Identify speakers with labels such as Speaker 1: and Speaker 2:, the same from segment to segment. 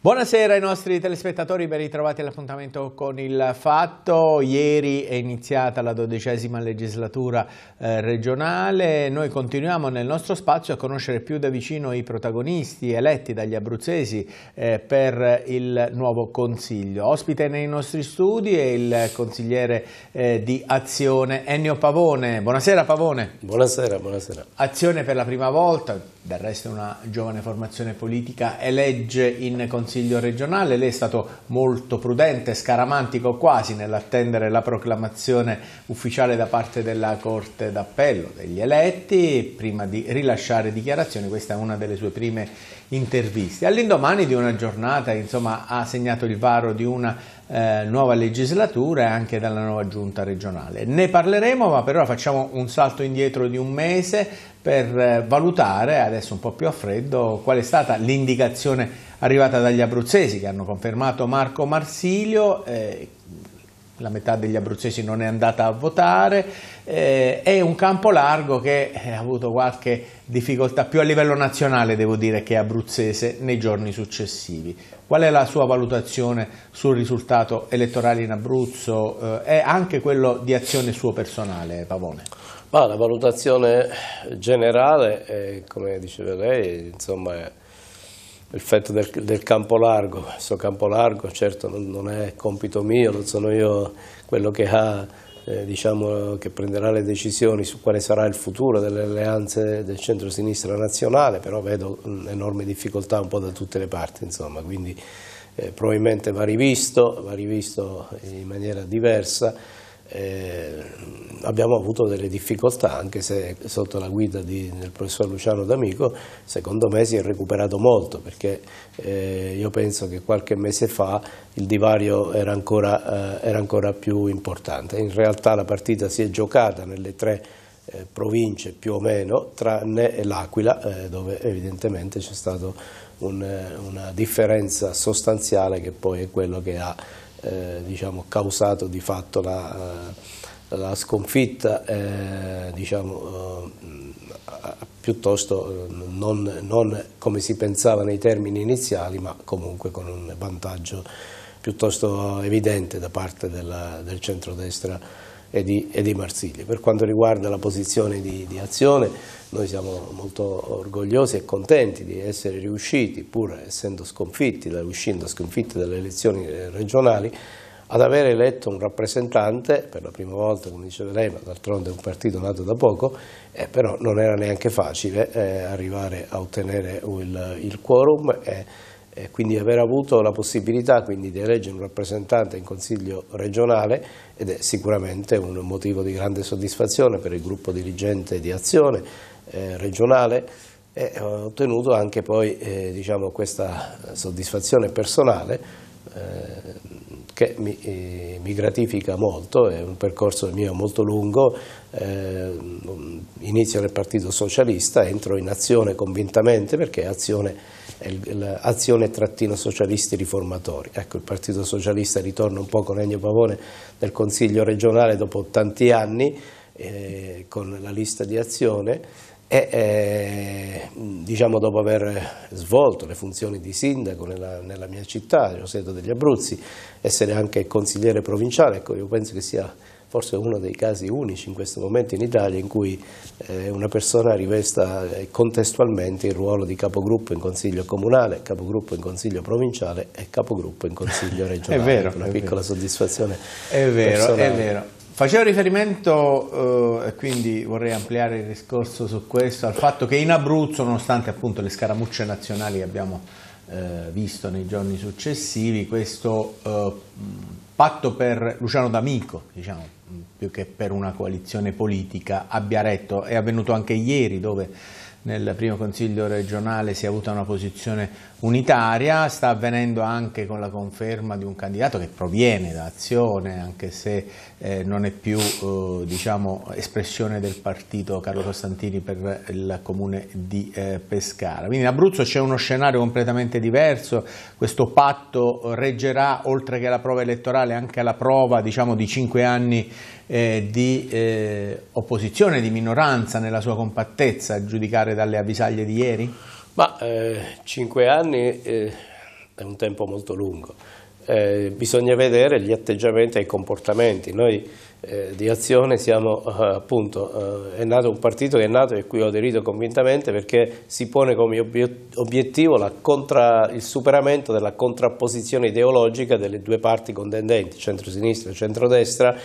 Speaker 1: Buonasera ai nostri telespettatori, ben ritrovati all'appuntamento con il Fatto. Ieri è iniziata la dodicesima legislatura eh, regionale, noi continuiamo nel nostro spazio a conoscere più da vicino i protagonisti eletti dagli abruzzesi eh, per il nuovo Consiglio. Ospite nei nostri studi è il consigliere eh, di Azione Ennio Pavone. Buonasera Pavone. Buonasera, buonasera. Azione per la prima volta, del resto una giovane formazione politica, elegge in consiglio Consiglio regionale, lei è stato molto prudente, scaramantico quasi nell'attendere la proclamazione ufficiale da parte della Corte d'Appello degli eletti prima di rilasciare dichiarazioni, questa è una delle sue prime interviste. All'indomani di una giornata che insomma, ha segnato il varo di una eh, nuova legislatura e anche dalla nuova giunta regionale. Ne parleremo, ma per ora facciamo un salto indietro di un mese per eh, valutare, adesso un po' più a freddo, qual è stata l'indicazione arrivata dagli abruzzesi che hanno confermato Marco Marsilio, eh, la metà degli abruzzesi non è andata a votare, eh, è un campo largo che eh, ha avuto qualche difficoltà più a livello nazionale, devo dire, che abruzzese nei giorni successivi. Qual è la sua valutazione sul risultato elettorale in Abruzzo eh, e anche quello di azione suo personale, Pavone?
Speaker 2: Ma la valutazione generale, è, come diceva lei, insomma... È l'effetto del, del, campo largo, questo campo largo certo non, non, è compito mio, non sono io quello che, ha, eh, diciamo, che prenderà le decisioni su quale sarà il futuro delle alleanze del centro-sinistra nazionale, però vedo enormi difficoltà un po' da tutte le parti, insomma, quindi eh, probabilmente va rivisto, va rivisto in maniera diversa. Eh, abbiamo avuto delle difficoltà, anche se sotto la guida di, del professor Luciano D'Amico, secondo me si è recuperato molto, perché eh, io penso che qualche mese fa il divario era ancora, eh, era ancora, più importante. In realtà la partita si è giocata nelle tre eh, province più o meno, tranne l'Aquila, eh, dove evidentemente c'è stata un, eh, una differenza sostanziale che poi è quello che ha eh, diciamo, causato di fatto la, eh, la sconfitta, eh, diciamo, eh, piuttosto non, non, come si pensava nei termini iniziali, ma comunque con un vantaggio piuttosto evidente da parte della, del centrodestra e di, e di Marsiglia. Per quanto riguarda la posizione di, di, azione, noi siamo molto orgogliosi e contenti di essere riusciti, pur essendo sconfitti, uscendo sconfitti dalle elezioni eh, regionali, ad avere eletto un rappresentante, per la prima volta, come diceva lei, ma d'altronde è un partito nato da poco, eh, però non era neanche facile eh, arrivare a ottenere il, il quorum. Eh, e eh, quindi aver avuto la possibilità quindi, di eleggere un rappresentante in consiglio regionale ed è sicuramente un motivo di grande soddisfazione per il gruppo dirigente di azione eh, regionale e ho ottenuto anche poi eh, diciamo, questa soddisfazione personale eh, che mi, eh, mi, gratifica molto, è un percorso mio molto lungo, inizio nel Partito Socialista, entro in azione convintamente perché azione l'azione trattino socialisti riformatori. Ecco, il Partito Socialista ritorna un po' con Ennio Pavone nel Consiglio regionale dopo tanti anni eh, con la lista di azione e eh, diciamo dopo aver svolto le funzioni di sindaco nella, nella mia città, Roseto degli Abruzzi, essere anche consigliere provinciale, ecco io penso che sia forse è uno dei casi unici in questo momento in Italia in cui eh, una persona rivesta eh, contestualmente il ruolo di capogruppo in consiglio comunale, capogruppo in consiglio provinciale e capogruppo in consiglio regionale. è vero. Ecco, una è piccola vero. soddisfazione. È vero, personale. è vero.
Speaker 1: Facevo riferimento, eh, quindi vorrei ampliare il discorso su questo, al fatto che in Abruzzo, nonostante appunto le scaramucce nazionali che abbiamo eh, visto nei giorni successivi, questo eh, patto per Luciano D'Amico, diciamo, più che per una coalizione politica, abbia retto. È avvenuto anche ieri dove nel primo consiglio regionale si è avuta una posizione unitaria, sta avvenendo anche con la conferma di un candidato che proviene da Azione, anche se eh, non è più eh, diciamo, espressione del partito Carlo Costantini per il comune di eh, Pescara. Quindi in Abruzzo c'è uno scenario completamente diverso, questo patto reggerà oltre che alla prova elettorale anche alla prova diciamo, di cinque anni eh, di eh, opposizione, di minoranza nella sua compattezza,
Speaker 2: a giudicare dalle avvisaglie di ieri? Ma eh, cinque anni eh, è un tempo molto lungo. Eh, bisogna vedere gli atteggiamenti e i comportamenti. Noi eh, di Azione siamo appunto, è nato un partito che è nato e a cui ho aderito convintamente perché si pone come obiettivo contra, il superamento della contrapposizione ideologica delle due parti contendenti, centro-sinistra e centro centrodestra,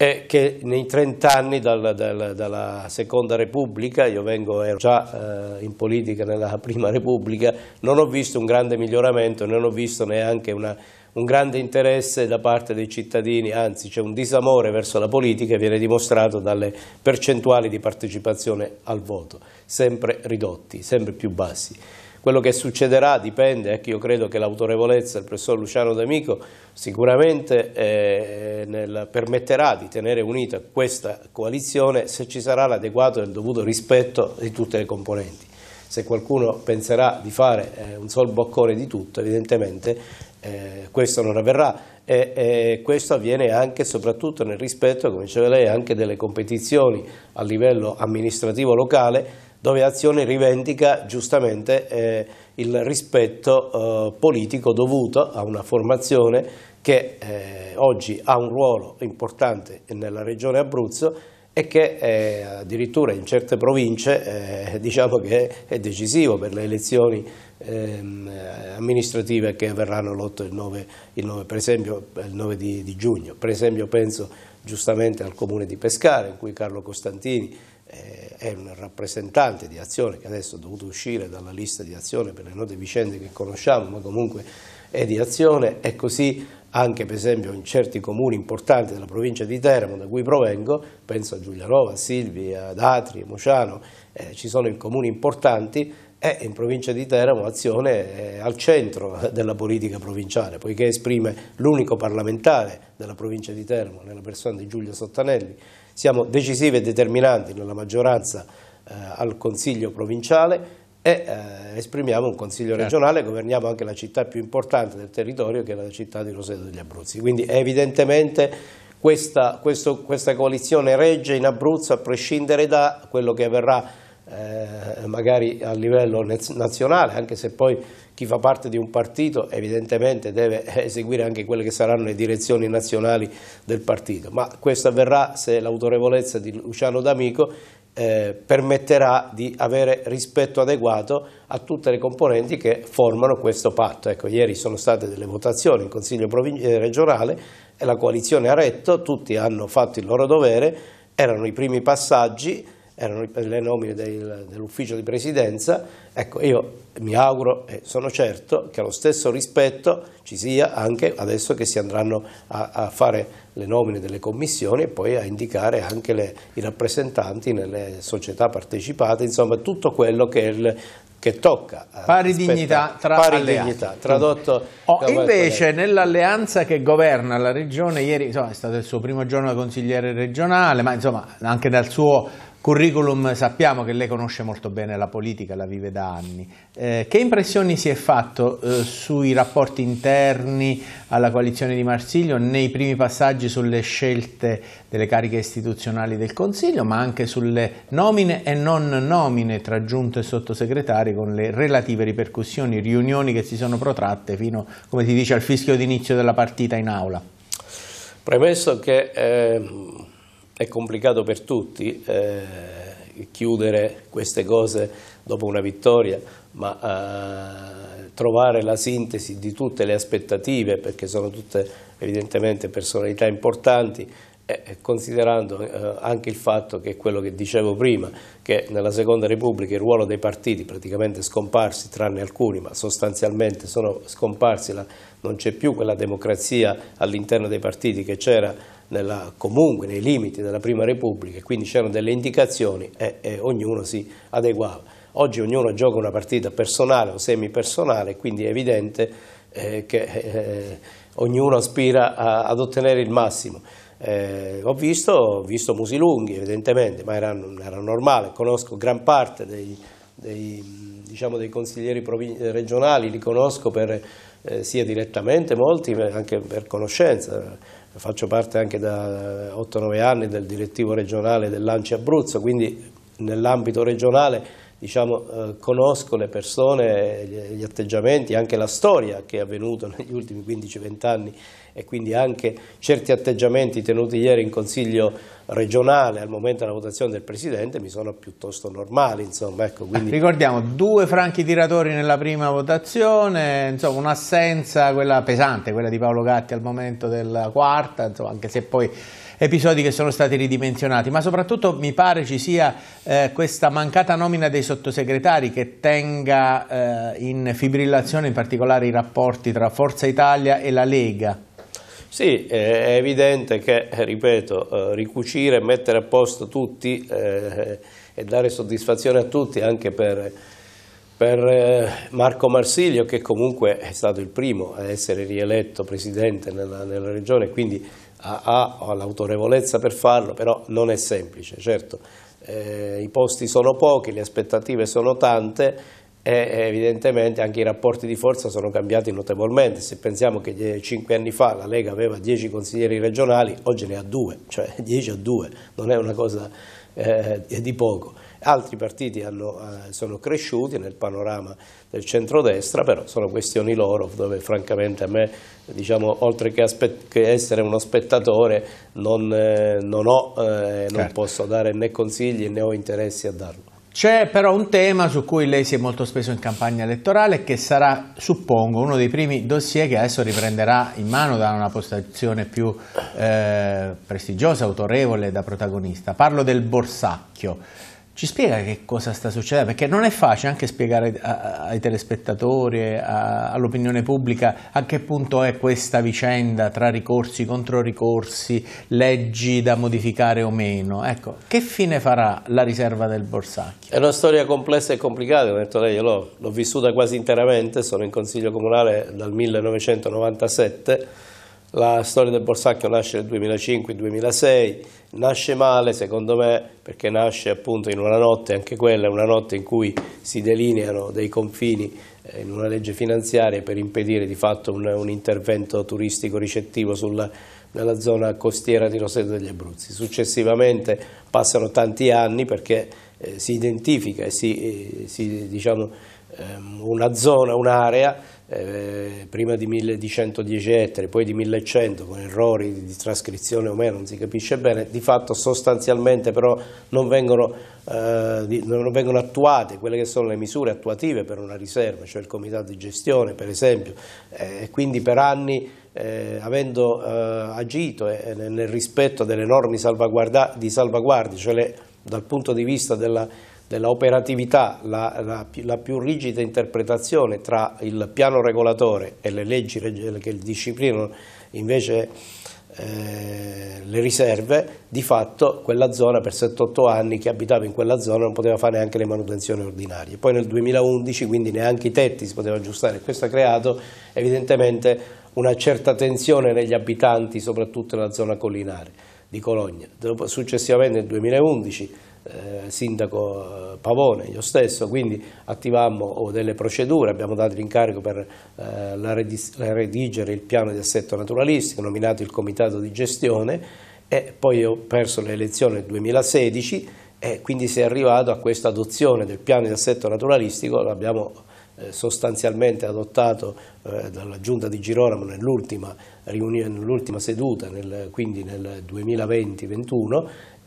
Speaker 2: è che nei 30 anni dal, dal, dalla Seconda Repubblica, io vengo ero già eh, in politica nella Prima Repubblica, non ho visto un grande miglioramento, non ho visto neanche una, un grande interesse da parte dei cittadini, anzi c'è un disamore verso la politica che viene dimostrato dalle percentuali di partecipazione al voto, sempre ridotti, sempre più bassi. Quello che succederà dipende, ecco, io credo che l'autorevolezza del professor Luciano D'Amico sicuramente eh, nel, permetterà di tenere unita questa coalizione se ci sarà l'adeguato e il dovuto rispetto di tutte le componenti. Se qualcuno penserà di fare eh, un sol boccone di tutto, evidentemente eh, questo non avverrà e, e, questo avviene anche e soprattutto nel rispetto, come diceva lei, anche delle competizioni a livello amministrativo locale dove Azione rivendica giustamente eh, il rispetto eh, politico dovuto a una formazione che eh, oggi ha un ruolo importante nella regione Abruzzo e che eh, addirittura in certe province eh, diciamo che è decisivo per le elezioni ehm, amministrative che verranno l'8 e il 9, il 9, per esempio, il 9 di, di, giugno. Per esempio penso giustamente al comune di Pescara in cui Carlo Costantini eh, è un rappresentante di azione che adesso è dovuto uscire dalla lista di azione per le note vicende che conosciamo, ma comunque è di azione, è così anche per esempio in certi comuni importanti della provincia di Teramo da cui provengo, penso a Giulianova, a Silvi, ad Atri, a Mociano, eh, ci sono i comuni importanti e in provincia di Teramo Azione è al centro della politica provinciale, poiché esprime l'unico parlamentare della provincia di Teramo, nella persona di Giulio Sottanelli, siamo decisivi e determinanti nella maggioranza eh, al Consiglio provinciale e eh, esprimiamo un Consiglio certo. regionale, governiamo anche la città più importante del territorio che è la città di Roseto degli Abruzzi. Quindi evidentemente questa, questo, questa coalizione regge in Abruzzo a prescindere da quello che avverrà eh, magari a livello nazionale, anche se poi chi fa parte di un partito evidentemente deve eseguire anche quelle che saranno le direzioni nazionali del partito, ma questo avverrà se l'autorevolezza di Luciano D'Amico eh, permetterà di avere rispetto adeguato a tutte le componenti che formano questo patto. Ecco, ieri sono state delle votazioni in Consiglio eh, regionale e la coalizione ha retto, tutti hanno fatto il loro dovere, erano i primi passaggi, erano le nomine del, dell'ufficio di presidenza, ecco io mi auguro e sono certo che lo stesso rispetto ci sia anche adesso che si andranno a, a fare le nomine delle commissioni e poi a indicare anche le, i rappresentanti nelle società partecipate, insomma tutto quello che, il, che tocca. Eh, pari rispetta, dignità tra pari alleati. Dignità, tradotto. Oh, invece
Speaker 1: nell'alleanza che governa la regione, ieri insomma, è stato il suo primo giorno da consigliere regionale, ma insomma anche dal suo Curriculum sappiamo che lei conosce molto bene la politica, la vive da anni. Eh, che impressioni si è fatto eh, sui rapporti interni alla coalizione di Marsiglio nei primi passaggi sulle scelte delle cariche istituzionali del Consiglio, ma anche sulle nomine e non nomine tra giunto e sottosegretari con le relative ripercussioni, riunioni che si sono protratte fino, come si dice, al fischio d'inizio della partita in aula?
Speaker 2: Premesso che... Eh è complicato per tutti eh, chiudere queste cose dopo una vittoria, ma eh, trovare la sintesi di tutte le aspettative, perché sono tutte evidentemente personalità importanti, e eh, eh, considerando eh, anche il fatto che quello che dicevo prima, che nella Seconda Repubblica il ruolo dei partiti praticamente scomparsi, tranne alcuni, ma sostanzialmente sono scomparsi, la, non c'è più quella democrazia all'interno dei partiti che c'era comunque nei limiti della Prima Repubblica, e quindi c'erano delle indicazioni e, e ognuno si adeguava. Oggi ognuno gioca una partita personale o semipersonale, quindi è evidente eh, che eh, eh ognuno aspira a, ad ottenere il massimo. Eh, ho visto, visto musi lunghi evidentemente, ma era, era normale, conosco gran parte dei, dei, diciamo, dei consiglieri regionali, li conosco per, eh, sia direttamente, molti anche per conoscenza, faccio parte anche da 8-9 anni del direttivo regionale dell'Anci Abruzzo, quindi nell'ambito regionale diciamo, eh, conosco le persone, gli atteggiamenti, anche la storia che è avvenuta negli ultimi 15-20 anni e quindi anche certi atteggiamenti tenuti ieri in Consiglio regionale al momento della votazione del Presidente mi sono piuttosto normali. Insomma, ecco, quindi... Ah,
Speaker 1: ricordiamo due franchi tiratori nella prima votazione, insomma un'assenza quella pesante, quella di Paolo Gatti al momento della quarta, insomma, anche se poi episodi che sono stati ridimensionati, ma soprattutto mi pare ci sia eh, questa mancata nomina dei sottosegretari che tenga eh, in fibrillazione in particolare i rapporti tra Forza Italia e la Lega.
Speaker 2: Sì, è evidente che, eh, ripeto, eh, ricucire, mettere a posto tutti eh, e dare soddisfazione a tutti anche per, per, eh, Marco Marsiglio che comunque è stato il primo a essere rieletto presidente nella, nella regione, quindi ha, l'autorevolezza per farlo, però non è semplice, certo. Eh, I posti sono pochi, le aspettative sono tante e evidentemente anche i rapporti di forza sono cambiati notevolmente. Se pensiamo che eh, cinque anni fa la Lega aveva dieci consiglieri regionali, oggi ne ha due, cioè dieci a due, non è una cosa eh, di poco. Altri partiti hanno, eh, sono cresciuti nel panorama del centrodestra, però sono questioni loro dove francamente a me, diciamo, oltre che, che essere uno spettatore, non, eh, non, ho, eh, non certo. posso dare né consigli né ho interessi a darlo.
Speaker 1: C'è però un tema su cui lei si è molto speso in campagna elettorale che sarà, suppongo, uno dei primi dossier che adesso riprenderà in mano da una postazione più eh, prestigiosa, autorevole da protagonista. Parlo del borsacchio. Ci spiega che cosa sta succedendo? Perché non è facile anche spiegare ai telespettatori, all'opinione pubblica, a che punto è questa vicenda tra ricorsi, contro ricorsi, leggi da modificare o meno. Ecco, che fine farà la riserva del Borsacchio?
Speaker 2: È una storia complessa e complicata, come ha detto lei, l'ho vissuta quasi interamente, sono in consiglio comunale dal 1997 la storia del Borsacchio nasce nel 2005-2006, nasce male secondo me perché nasce appunto in una notte, anche quella è una notte in cui si delineano dei confini eh, in una legge finanziaria per impedire di fatto un, un intervento turistico ricettivo sulla, nella zona costiera di Roseto degli Abruzzi. Successivamente passano tanti anni perché eh, si identifica e si, eh, si, diciamo, eh, una zona, un'area eh, prima di 1110 ettari, poi di 1100 con errori di trascrizione o meno, non si capisce bene, di fatto sostanzialmente però non vengono, eh, non vengono attuate quelle che sono le misure attuative per una riserva, cioè il comitato di gestione per esempio, eh, e eh, quindi per anni eh, avendo eh, agito eh, nel rispetto delle norme di salvaguardia, cioè le, dal punto di vista della dell'operatività, la, la, la, più rigida interpretazione tra il piano regolatore e le leggi che disciplinano invece eh, le riserve, di fatto quella zona per 7-8 anni che abitava in quella zona non poteva fare neanche le manutenzioni ordinarie. Poi nel 2011 quindi neanche i tetti si poteva aggiustare, questo ha creato evidentemente una certa tensione negli abitanti, soprattutto nella zona collinare di Cologna. successivamente nel 2011 eh, sindaco eh, Pavone, io stesso, quindi attivammo oh, delle procedure, abbiamo dato l'incarico per eh, redigere il piano di assetto naturalistico, nominato il comitato di gestione e poi ho perso le elezioni nel 2016 e quindi si è arrivato a questa adozione del piano di assetto naturalistico, l'abbiamo sostanzialmente adottato dalla Giunta di Girolamo nell'ultima nell seduta, nel, quindi nel 2020-21,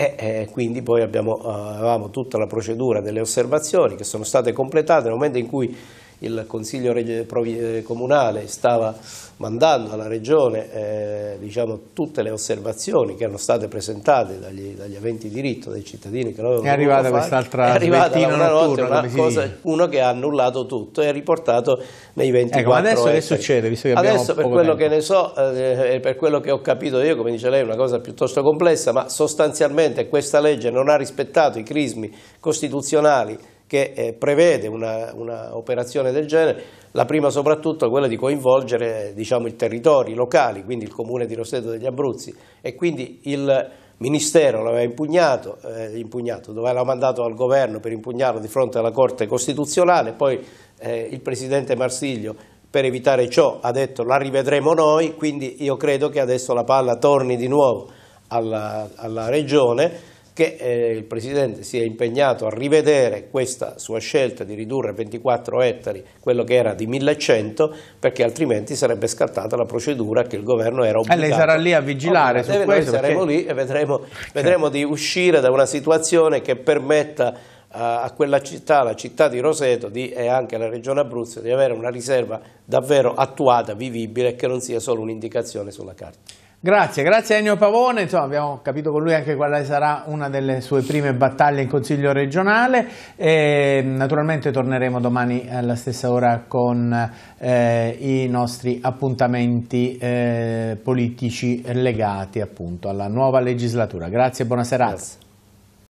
Speaker 2: e, e quindi poi abbiamo, eh, avevamo tutta la procedura delle osservazioni che sono state completate nel momento in cui il Consiglio eh, Comunale stava mandando alla Regione eh, diciamo, tutte le osservazioni che erano state presentate dagli, dagli aventi diritto dei cittadini che lo avevano È arrivata quest'altra è arrivata una, cosa, uno che ha annullato tutto e ha riportato nei 24 ecco, adesso che succede? Visto che adesso per quello tempo. che ne so eh, per quello che ho capito io, come dice lei, è una cosa piuttosto complessa, ma sostanzialmente questa legge non ha rispettato i crismi costituzionali che eh, prevede un'operazione del genere, la prima soprattutto è quella di coinvolgere diciamo, i territori locali, quindi il comune di Roseto degli Abruzzi e quindi il Ministero l'aveva impugnato, eh, impugnato doveva mandato al governo per impugnarlo di fronte alla Corte Costituzionale, poi eh, il Presidente Marsiglio per evitare ciò ha detto la rivedremo noi, quindi io credo che adesso la palla torni di nuovo alla, alla Regione che eh, il Presidente si è impegnato a rivedere questa sua scelta di ridurre a 24 ettari quello che era di 1100 perché altrimenti sarebbe scattata la procedura che il governo era eh, obbligato. E lei sarà lì a vigilare su eh, questo? Noi saremo perché... lì e vedremo, cioè. vedremo di uscire da una situazione che permetta eh, a quella città, la città di Roseto di, e anche alla regione Abruzzo di avere una riserva davvero attuata, vivibile e che non sia solo un'indicazione sulla carta.
Speaker 1: Grazie, grazie a Ennio Pavone, insomma abbiamo capito con lui anche quale sarà una delle sue prime battaglie in Consiglio regionale e naturalmente torneremo domani alla stessa ora con eh, i nostri appuntamenti eh, politici legati appunto alla nuova legislatura. Grazie e buona serata. Grazie.